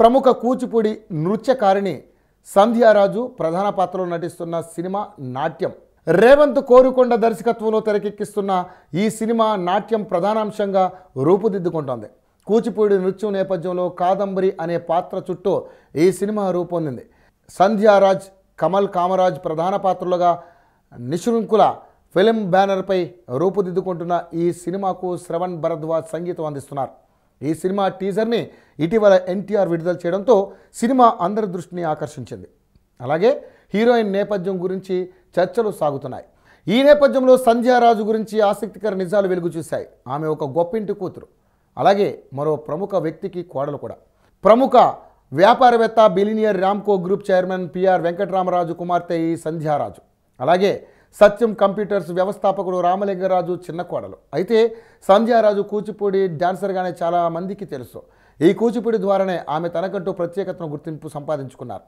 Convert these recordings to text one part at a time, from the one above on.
ప్రముఖ కూచిపూడి నృత్యకారిణి సంధ్యారాజు ప్రధాన పాత్రలో నటిస్తున్న సినిమా నాట్యం రేవంత్ కోరుకొండ దర్శకత్వంలో తెరకెక్కిస్తున్న ఈ సినిమా నాట్యం ప్రధానాంశంగా రూపుదిద్దుకుంటోంది కూచిపూడి నృత్యం నేపథ్యంలో కాదంబరి అనే పాత్ర చుట్టూ ఈ సినిమా రూపొందింది సంధ్యారాజ్ కమల్ కామరాజ్ ప్రధాన పాత్రలుగా నిశృంకుల ఫిలిం బ్యానర్పై రూపుదిద్దుకుంటున్న ఈ సినిమాకు శ్రవణ్ భరద్వాజ్ సంగీతం అందిస్తున్నారు ఈ సినిమా టీజర్ని ఇటీవల ఎన్టీఆర్ విడుదల చేయడంతో సినిమా అందరి దృష్టిని ఆకర్షించింది అలాగే హీరోయిన్ నేపథ్యం గురించి చర్చలు సాగుతున్నాయి ఈ నేపథ్యంలో సంధ్యారాజు గురించి ఆసక్తికర నిజాలు వెలుగు చూశాయి ఆమె ఒక గొప్పింటి కూతురు అలాగే మరో ప్రముఖ వ్యక్తికి కోడలు కూడా ప్రముఖ వ్యాపారవేత్త billionaire Ramco group chairman PR Venkatarama Raju కుమార్తె ఈ సంధ్యారాజు అలాగే సత్యం కంప్యూటర్స్ వ్యవస్థాపకుడు రామలింగరాజు చిన్న కోడలు అయితే సంధ్యారాజు కూచిపూడి డాన్సర్గానే చాలా మందికి తెలుసు ఈ కూచిపూడి ద్వారానే ఆమె తనకంటూ ప్రత్యేకతను గుర్తింపు సంపాదించుకున్నారు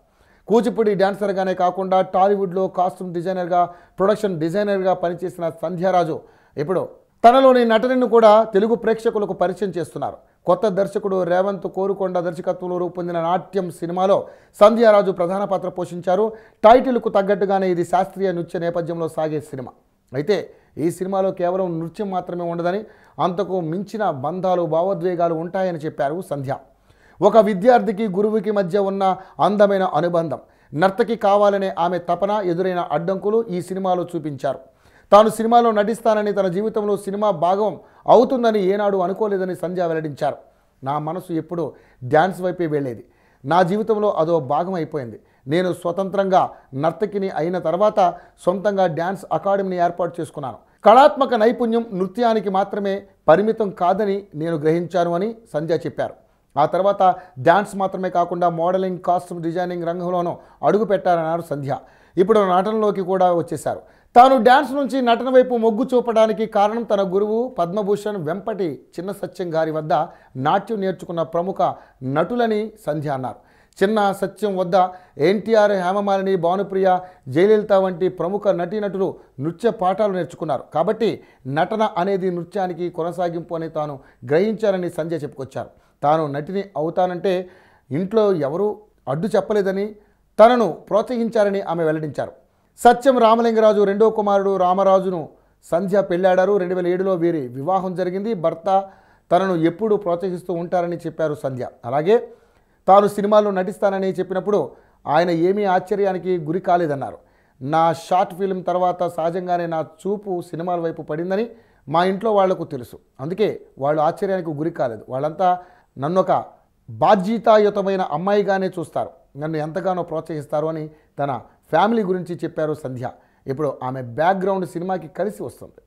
కూచిపూడి డాన్సర్గానే కాకుండా టాలీవుడ్లో కాస్ట్యూమ్ డిజైనర్గా ప్రొడక్షన్ డిజైనర్గా పనిచేసిన సంధ్యారాజు ఇప్పుడు తనలోని నటనను కూడా తెలుగు ప్రేక్షకులకు పరిచయం చేస్తున్నారు కొత్త దర్శకుడు రేవంత్ కోరుకొండ దర్శకత్వంలో రూపొందిన నాట్యం సినిమాలో సంధ్యారాజు ప్రధాన పాత్ర పోషించారు టైటిల్కు తగ్గట్టుగానే ఇది శాస్త్రీయ నృత్య నేపథ్యంలో సాగే సినిమా అయితే ఈ సినిమాలో కేవలం నృత్యం మాత్రమే ఉండదని అంతకు మించిన బంధాలు భావోద్వేగాలు ఉంటాయని చెప్పారు సంధ్య ఒక విద్యార్థికి గురువుకి మధ్య ఉన్న అందమైన అనుబంధం నర్తకి కావాలనే ఆమె తపన ఎదురైన అడ్డంకులు ఈ సినిమాలో చూపించారు తాను సినిమాలో నటిస్తానని తన జీవితంలో సినిమా భాగం అవుతుందని ఏనాడు అనుకోలేదని సంధ్య వెల్లడించారు నా మనసు ఎప్పుడూ డ్యాన్స్ వైపే వెళ్ళేది నా జీవితంలో అదో భాగం అయిపోయింది నేను స్వతంత్రంగా నర్తకిని అయిన తర్వాత సొంతంగా డ్యాన్స్ అకాడమీని ఏర్పాటు చేసుకున్నాను కళాత్మక నైపుణ్యం నృత్యానికి మాత్రమే పరిమితం కాదని నేను గ్రహించాను అని సంధ్య చెప్పారు ఆ తర్వాత డ్యాన్స్ మాత్రమే కాకుండా మోడలింగ్ కాస్ట్యూమ్ డిజైనింగ్ రంగంలోనూ అడుగు పెట్టారన్నారు సంధ్య ఇప్పుడు నాటనలోకి కూడా వచ్చేశారు తాను డ్యాన్స్ నుంచి నటన వైపు మొగ్గు చూపడానికి కారణం తన గురువు పద్మభూషణ్ వెంపటి చిన్న సత్యం గారి వద్ద నాట్యం నేర్చుకున్న ప్రముఖ నటులని సంధ్య అన్నారు చిన్న సత్యం వద్ద ఎన్టీఆర్ హేమమాలిని భానుప్రియ జయలలిత వంటి ప్రముఖ నటీనటులు నృత్య పాఠాలు నేర్చుకున్నారు కాబట్టి నటన అనేది నృత్యానికి కొనసాగింపు అని తాను గ్రహించారని సంధ్య చెప్పుకొచ్చారు తాను నటిని అవుతానంటే ఇంట్లో ఎవరూ అడ్డు చెప్పలేదని తనను ప్రోత్సహించారని ఆమె వెల్లడించారు సత్యం రామలింగరాజు రెండో కుమారుడు రామరాజును సంధ్య పెళ్ళాడారు రెండు వేల ఏడులో వీరి వివాహం జరిగింది భర్త తనను ఎప్పుడు ప్రోత్సహిస్తూ ఉంటారని చెప్పారు సంధ్య అలాగే తాను సినిమాల్లో నటిస్తానని చెప్పినప్పుడు ఆయన ఏమీ ఆశ్చర్యానికి గురి కాలేదన్నారు నా షార్ట్ ఫిలిం తర్వాత సహజంగానే నా చూపు సినిమాల వైపు పడిందని మా ఇంట్లో వాళ్లకు తెలుసు అందుకే వాళ్ళు ఆశ్చర్యానికి గురి కాలేదు వాళ్ళంతా నన్ను ఒక బాధ్యతాయుతమైన అమ్మాయిగానే చూస్తారు నన్ను ఎంతగానో ప్రోత్సహిస్తారు అని తన ఫ్యామిలీ గురించి చెప్పారు సంధ్య ఇప్పుడు ఆమె బ్యాక్గ్రౌండ్ సినిమాకి కలిసి వస్తుంది